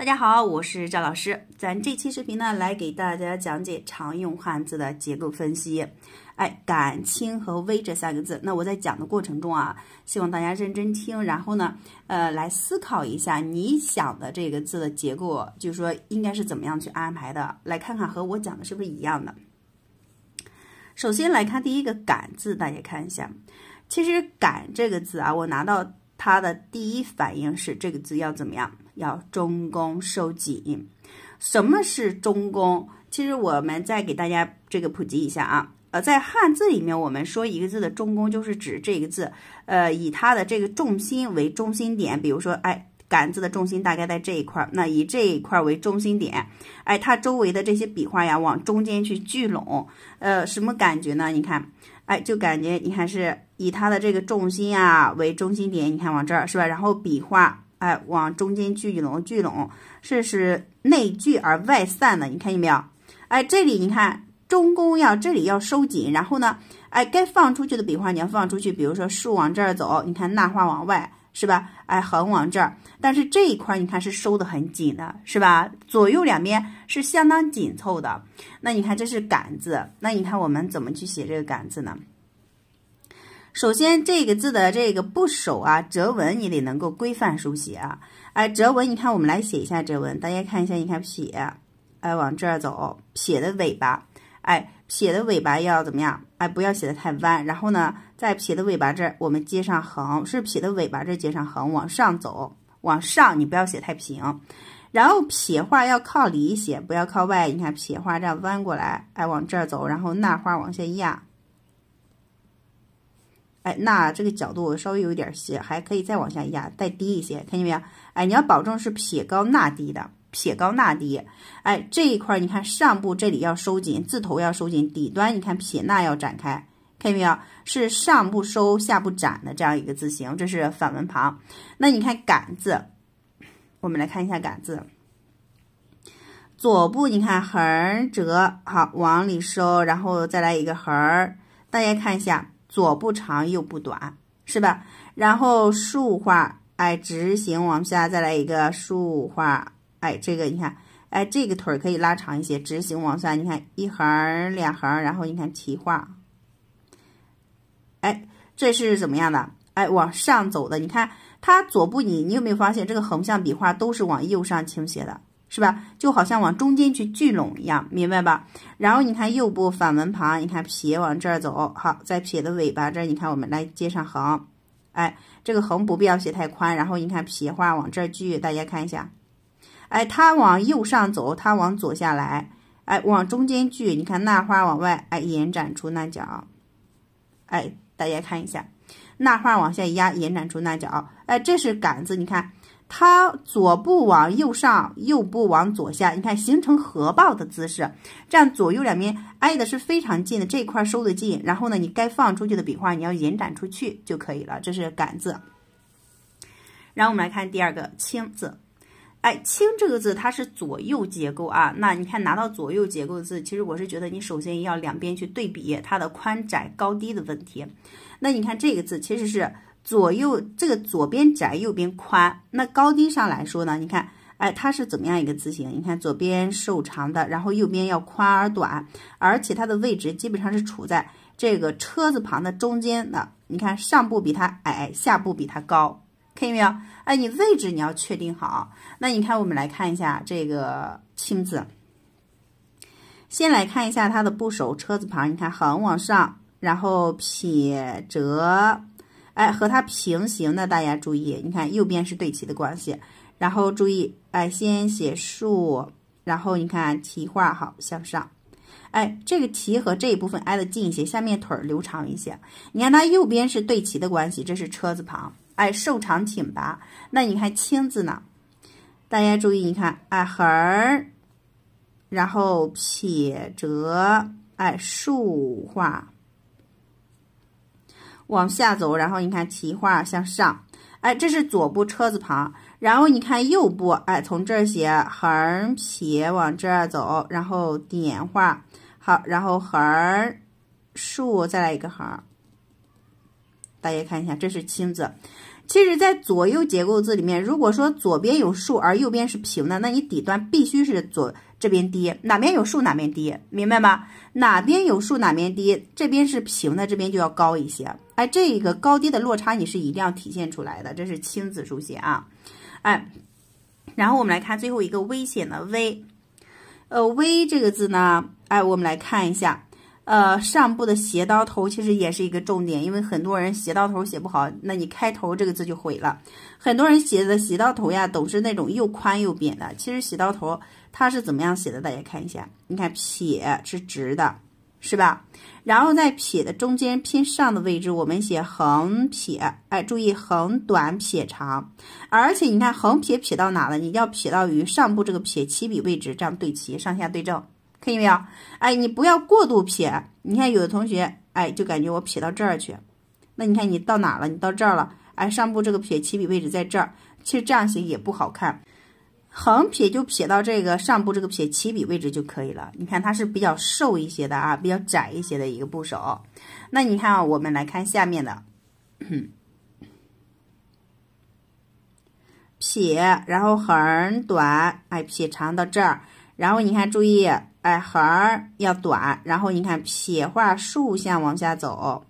大家好，我是赵老师。咱这期视频呢，来给大家讲解常用汉字的结构分析。哎，感清和微这三个字，那我在讲的过程中啊，希望大家认真听，然后呢，呃，来思考一下你想的这个字的结构，就是说应该是怎么样去安排的。来看看和我讲的是不是一样的。首先来看第一个“感”字，大家看一下，其实“感”这个字啊，我拿到它的第一反应是这个字要怎么样？要中宫收紧。什么是中宫？其实我们再给大家这个普及一下啊。呃，在汉字里面，我们说一个字的中宫就是指这个字，呃，以它的这个重心为中心点。比如说，哎，“杆”子的重心大概在这一块儿，那以这一块为中心点，哎，它周围的这些笔画呀往中间去聚拢，呃，什么感觉呢？你看，哎，就感觉你看是以它的这个重心啊为中心点，你看往这儿是吧？然后笔画。哎，往中间聚拢，聚拢是使内聚而外散的，你看见没有？哎，这里你看中宫要这里要收紧，然后呢，哎，该放出去的笔画你要放出去，比如说竖往这儿走，你看捺画往外是吧？哎，横往这儿，但是这一块你看是收的很紧的，是吧？左右两边是相当紧凑的。那你看这是“杆”字，那你看我们怎么去写这个“杆”字呢？首先，这个字的这个部首啊，折文你得能够规范书写啊。哎，折文，你看，我们来写一下折文，大家看一下，你看撇，哎，往这儿走，撇的尾巴，哎，撇的尾巴要怎么样？哎，不要写的太弯。然后呢，在撇的尾巴这儿，我们接上横，是撇的尾巴这儿接上横，往上走，往上，你不要写太平。然后撇画要靠里写，不要靠外。你看撇画这样弯过来，哎，往这儿走，然后捺画往下压。哎，那这个角度稍微有一点斜，还可以再往下压，再低一些，看见没有？哎，你要保证是撇高捺低的，撇高捺低。哎，这一块你看上部这里要收紧，字头要收紧，底端你看撇捺要展开，看见没有？是上部收下部展的这样一个字形，这是反文旁。那你看“杆”字，我们来看一下“杆”字，左部你看横折，好，往里收，然后再来一个横儿，大家看一下。左不长右不短，是吧？然后竖画，哎，直行往下再来一个竖画，哎，这个你看，哎，这个腿可以拉长一些，直行往下，你看一横两横，然后你看提画，哎，这是怎么样的？哎，往上走的，你看它左部你你有没有发现这个横向笔画都是往右上倾斜的？是吧？就好像往中间去聚拢一样，明白吧？然后你看右部反文旁，你看撇往这儿走，好，在撇的尾巴这儿，你看我们来接上横，哎，这个横不必要写太宽。然后你看撇画往这儿聚，大家看一下，哎，它往右上走，它往左下来，哎，往中间聚。你看捺花往外，哎，延展出捺脚，哎，大家看一下，捺花往下压，延展出捺脚，哎，这是杆子，你看。它左部往右上，右部往左下，你看形成合抱的姿势，这样左右两边挨的是非常近的，这块收的近，然后呢，你该放出去的笔画你要延展出去就可以了，这是“杆字。然后我们来看第二个“清”字，哎，“清”这个字它是左右结构啊，那你看拿到左右结构的字，其实我是觉得你首先要两边去对比它的宽窄高低的问题，那你看这个字其实是。左右这个左边窄，右边宽。那高低上来说呢？你看，哎，它是怎么样一个字形？你看左边瘦长的，然后右边要宽而短，而且它的位置基本上是处在这个车字旁的中间的。你看上部比它矮，下部比它高，看见没有？哎，你位置你要确定好。那你看，我们来看一下这个“青”字，先来看一下它的部首车字旁。你看横往上，然后撇折。哎，和它平行的，大家注意，你看右边是对齐的关系。然后注意，哎，先写竖，然后你看提画好向上。哎，这个提和这一部分挨得近一些，下面腿儿留长一些。你看它右边是对齐的关系，这是车子旁，哎，瘦长挺拔。那你看青字呢？大家注意，你看，哎，横，然后撇折，哎，竖画。往下走，然后你看提画向上，哎，这是左部车字旁。然后你看右部，哎，从这儿写横撇往这儿走，然后点画好，然后横竖再来一个横。大家看一下，这是青字。其实，在左右结构字里面，如果说左边有竖，而右边是平的，那你底端必须是左这边低，哪边有竖哪边低，明白吗？哪边有竖哪边低，这边是平的，这边就要高一些。哎，这一个高低的落差你是一定要体现出来的，这是亲子书写啊。哎，然后我们来看最后一个危险的“危”，呃，“危”这个字呢，哎，我们来看一下。呃，上部的斜刀头其实也是一个重点，因为很多人斜刀头写不好，那你开头这个字就毁了。很多人写的斜刀头呀，都是那种又宽又扁的。其实斜刀头它是怎么样写的？大家看一下，你看撇是直的，是吧？然后在撇的中间偏上的位置，我们写横撇，哎，注意横短撇长，而且你看横撇撇到哪了？你要撇到与上部这个撇起笔位置这样对齐，上下对正。看见没有？哎，你不要过度撇。你看有的同学，哎，就感觉我撇到这儿去。那你看你到哪了？你到这儿了。哎，上部这个撇起笔位置在这儿。其实这样写也不好看。横撇就撇到这个上部这个撇起笔位置就可以了。你看它是比较瘦一些的啊，比较窄一些的一个部首。那你看，啊，我们来看下面的 撇，然后横短。哎，撇长到这儿。然后你看，注意。哎，横要短，然后你看撇画竖向往下走，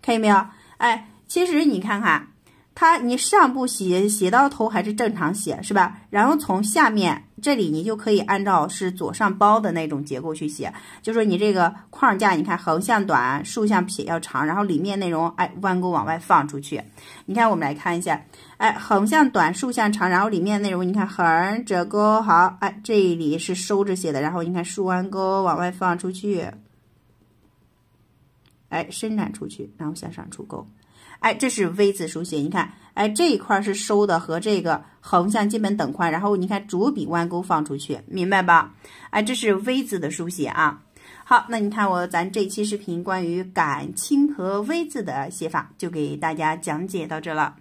看见没有？哎，其实你看看。它，你上部写写到头还是正常写，是吧？然后从下面这里，你就可以按照是左上包的那种结构去写。就说你这个框架，你看横向短，竖向撇要长，然后里面内容，哎，弯钩往外放出去。你看，我们来看一下，哎，横向短，竖向长，然后里面内容，你看横折钩，好，哎，这里是收着写的，然后你看竖弯钩往外放出去，哎，伸展出去，然后向上出钩。哎，这是 V 字书写，你看，哎，这一块是收的和这个横向基本等宽，然后你看主笔弯钩放出去，明白吧？哎，这是 V 字的书写啊。好，那你看我咱这期视频关于感情和 V 字的写法，就给大家讲解到这了。